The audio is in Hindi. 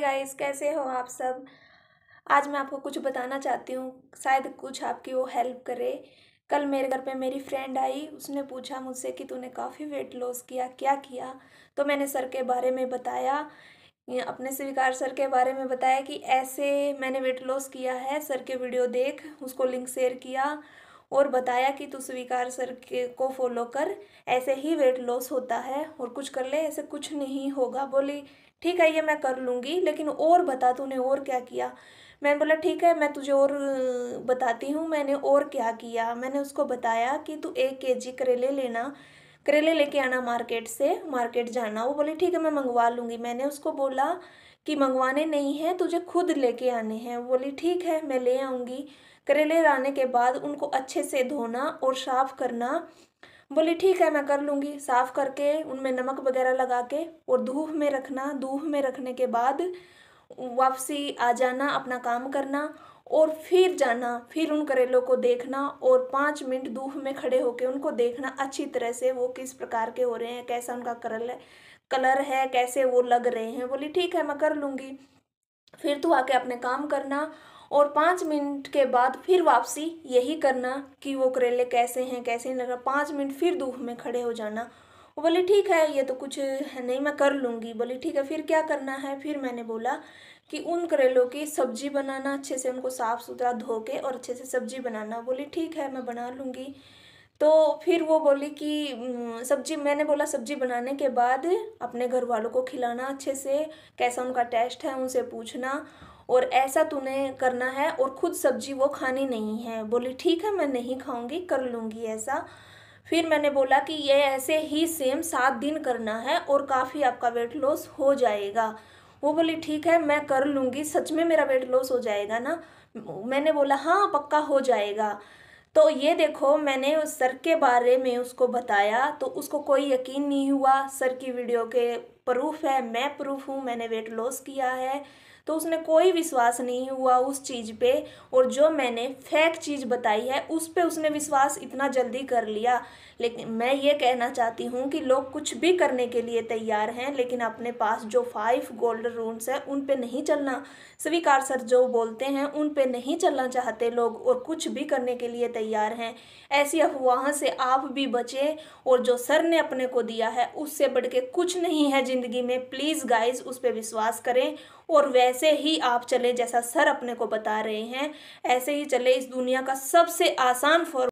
गाइस कैसे हो आप सब आज मैं आपको कुछ बताना चाहती हूँ शायद कुछ आपकी वो हेल्प करे कल मेरे घर पे मेरी फ्रेंड आई उसने पूछा मुझसे कि तूने काफ़ी वेट लॉस किया क्या किया तो मैंने सर के बारे में बताया अपने स्वीकार सर के बारे में बताया कि ऐसे मैंने वेट लॉस किया है सर के वीडियो देख उसको लिंक शेयर किया और बताया कि तू स्वीकार सर के को फॉलो कर ऐसे ही वेट लॉस होता है और कुछ कर ले ऐसे कुछ नहीं होगा बोली ठीक है ये मैं कर लूँगी लेकिन और बता तूने और क्या किया मैंने बोला ठीक है मैं तुझे और बताती हूँ मैंने और क्या किया मैंने उसको बताया कि तू एक के जी करेले लेना करेले लेके आना मार्केट से मार्केट जाना वो बोली ठीक है मैं मंगवा लूँगी मैंने उसको बोला कि मंगवाने नहीं हैं तुझे खुद लेके आने हैं बोली ठीक है मैं ले आऊँगी करेले लाने के बाद उनको अच्छे से धोना और साफ़ करना बोली ठीक है मैं कर लूँगी साफ़ करके उनमें नमक वगैरह लगा के और धूप में रखना धूप में रखने के बाद वापसी आ जाना अपना काम करना और फिर जाना फिर उन करेलों को देखना और पाँच मिनट धूप में खड़े होकर उनको देखना अच्छी तरह से वो किस प्रकार के हो रहे हैं कैसा उनका करल है कलर है कैसे वो लग रहे हैं बोली ठीक है मैं कर लूँगी फिर तू आके अपने काम करना और पाँच मिनट के बाद फिर वापसी यही करना कि वो करेले कैसे हैं कैसे नहीं लग रहा पाँच मिनट फिर धूप में खड़े हो जाना वो बोली ठीक है ये तो कुछ नहीं मैं कर लूँगी बोली ठीक है फिर क्या करना है फिर मैंने बोला कि उन करेलों की सब्जी बनाना अच्छे से उनको साफ़ सुथरा धो के और अच्छे से सब्जी बनाना बोली ठीक है मैं बना लूँगी तो फिर वो बोली कि सब्जी मैंने बोला सब्जी बनाने के बाद अपने घर वालों को खिलाना अच्छे से कैसा उनका टेस्ट है उनसे पूछना और ऐसा तूने करना है और ख़ुद सब्जी वो खानी नहीं है बोली ठीक है मैं नहीं खाऊंगी कर लूँगी ऐसा फिर मैंने बोला कि ये ऐसे ही सेम सात दिन करना है और काफ़ी आपका वेट लॉस हो जाएगा वो बोली ठीक है मैं कर लूँगी सच में मेरा वेट लॉस हो जाएगा ना मैंने बोला हाँ पक्का हो जाएगा तो ये देखो मैंने उस सर के बारे में उसको बताया तो उसको कोई यकीन नहीं हुआ सर की वीडियो के प्रूफ है मैं प्रूफ हूँ मैंने वेट लॉस किया है तो उसने कोई विश्वास नहीं हुआ उस चीज़ पे और जो मैंने फेक चीज़ बताई है उस पे उसने विश्वास इतना जल्दी कर लिया लेकिन मैं ये कहना चाहती हूँ कि लोग कुछ भी करने के लिए तैयार हैं लेकिन अपने पास जो फाइव गोल्ड रूल्स हैं उन पे नहीं चलना स्वीकार सर जो बोलते हैं उन पे नहीं चलना चाहते लोग और कुछ भी करने के लिए तैयार हैं ऐसी अफवाह से आप भी बचें और जो सर ने अपने को दिया है उससे बढ़ के कुछ नहीं है जिन ज़िंदगी में प्लीज़ गाइस उस पर विश्वास करें और वैसे ही आप चले जैसा सर अपने को बता रहे हैं ऐसे ही चले इस दुनिया का सबसे आसान फॉर्म